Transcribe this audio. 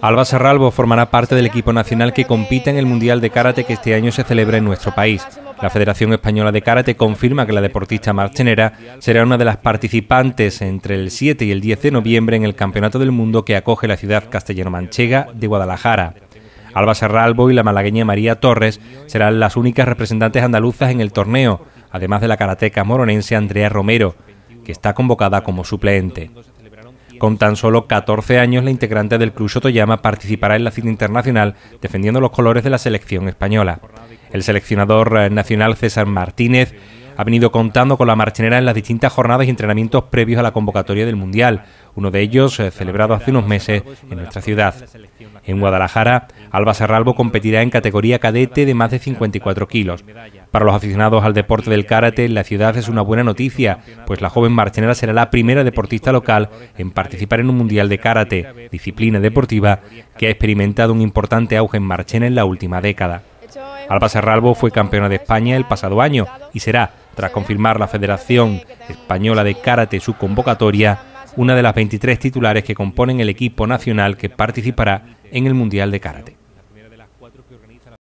Alba Serralbo formará parte del equipo nacional que compite en el Mundial de Karate que este año se celebra en nuestro país. La Federación Española de Karate confirma que la deportista marchenera será una de las participantes entre el 7 y el 10 de noviembre en el Campeonato del Mundo que acoge la ciudad castellano-manchega de Guadalajara. Alba Serralbo y la malagueña María Torres serán las únicas representantes andaluzas en el torneo, además de la karateca moronense Andrea Romero, que está convocada como suplente. Con tan solo 14 años, la integrante del Club Sotoyama participará en la cita internacional defendiendo los colores de la selección española. El seleccionador eh, nacional César Martínez ha venido contando con la Marchenera... en las distintas jornadas y entrenamientos previos a la convocatoria del Mundial, uno de ellos eh, celebrado hace unos meses en nuestra ciudad. En Guadalajara, Alba Serralbo competirá en categoría cadete de más de 54 kilos. Para los aficionados al deporte del karate, la ciudad es una buena noticia, pues la joven Marchenera será la primera deportista local en participar en un mundial de karate, disciplina deportiva que ha experimentado un importante auge en Marchena en la última década. Alba Serralbo fue campeona de España el pasado año y será tras confirmar la Federación Española de Karate su convocatoria, una de las 23 titulares que componen el equipo nacional que participará en el Mundial de Karate.